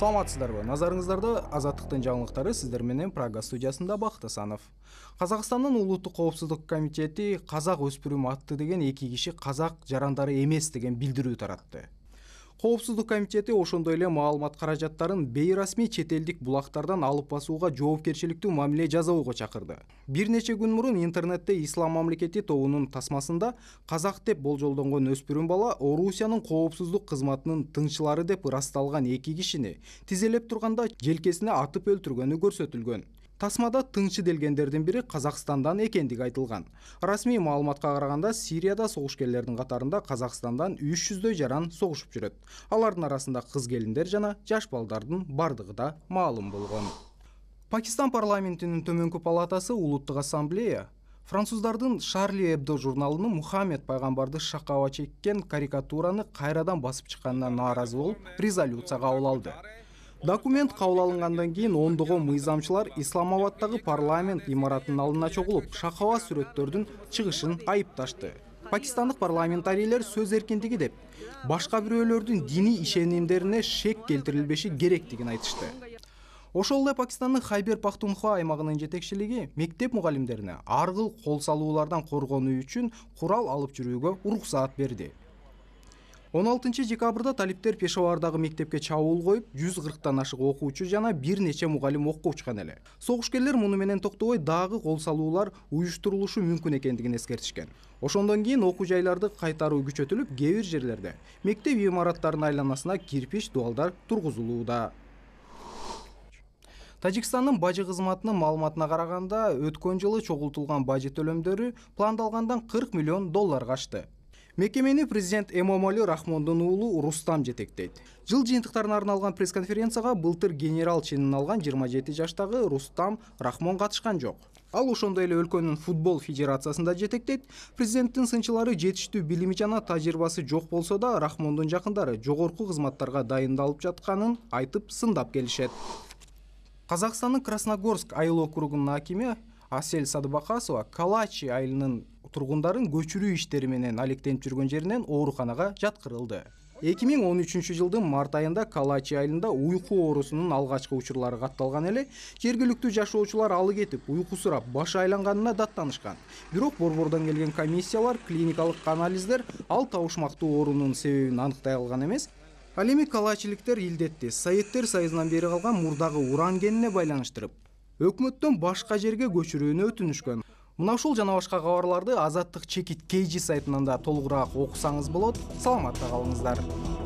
саламатсыздар ба назарыңыздарда азаттықтың жаңылықтары сіздерменен прага студиясында бақыт асанов қазақстанның ұлттық қауіпсіздік комитеті қазақ өспірім атты деген екі қазақ жарандары емес деген білдіру таратты коопсуздук комитети ошондой эле маалымат каражаттарын бейрасмий чет булактардан алып басууга жоопкерчиликтүү мамиле жасоого чакырды бир нече күн мурун интернетте ислам мамлекети тобунун тасмасында казак деп болжолдонгон өспүрүм бала орусиянын коопсуздук кызматынын тыңчылары деп ырасталган эки кишини тизелеп турганда желкесине атып өлтүргөнү көрсөтүлгөн тасмада тыңчы делгендердин бірі Қазақстандан екендігі айтылған. расмий маалыматка караганда сирияда согушкерлердин катарында Қазақстандан 300 жүздөй жаран соғышып жүрөт алардын арасында қыз келіндер жана жаш балдардын бардығы да маалым болгон пакистан парламентінің төмөнкү палатасы улуттук ассамблея Француздардың шарли эбдо журналының мухаммед пайғамбарды шақауа чеккен карикатураны қайрадан басып чыкканына наразы болып резолюция кабыл алды Документ кабыл кейін ондығы ондогон мыйзамчылар парламент имаратынын алдына чогулуп, сүреттердің чығышын айып айыпташты. Пакистандық парламентарийлер сөз еркіндігі деп, башқа біреулердің дини ишенимдерине шек келтірілбеші деген айтышты. Ошолда Пакистанның Хайбер Пахтунхва аймағының жетекшілігі мектеп мұғалімдеріне арғыл қол салуулардан коргонуу үшін құрал алып жүрүүгө уруксаат берді. он алтынчы декабрда талиптер пешовардагы мектепке чабуул коюп жүз кырктан ашык окуучу жана бир нече мугалим окко учкан эле согушкерлер муну менен токтобой дагы кол салуулар уюштурулушу мүмкүн экендигин эскертишкен ошондон кийин окуу жайларды кайтаруу күчөтүлүп кээ бир жерлерде мектеп имараттарынын айланасына кирпич дубалдар тургузулууда тажикстандын бажы кызматынын маалыматына караганда өткөн жылы чогултулган бажы төлөмдөрү пландалгандан кырк миллион долларга ашты мекемени президент эмомали рахмондун уулу рустам жетектейт жыл жыйынтыктарына арналган пресс конференцияга былтыр генерал чинин алган жыйырма жети жаштагы рустам рахмон катышкан жок ал ошондой эле өлкөнүн футбол федерациясын да жетектейт президенттин сынчылары жетиштүү билими жана тажрыйбасы жок болсо да рахмондун жакындары жогорку кызматтарга дайындалып жатканын айтып сындап келишет казакстандын красногорск айыл округунун акими асель садыбакасова калачи айылынын тургундарын көчүрүү иштери менен алектенип жүргөн жеринен ооруканага жаткырылды эки миң он үчүнчү жылдын март айында калачи айылында уйку оорусунун алгачкы учурлары катталган эле жергиликтүү жашоочулар алы кетип уйку сурап башы айланганына даттанышкан бирок борбордон келген комиссиялар клиникалык анализдер ал табышмактуу оорунун себебин аныктай алган эмес ал эми калачиликтер илдетти советтер союзунан бери калган мурдагы уран кенине байланыштырып өкмөттөн башка жерге көчүрүүнү өтүнүшкөн мына ушул жана башка кабарларды азаттык чекит kg сайтынан да толугураак окусаңыз болот саламатта калыңыздар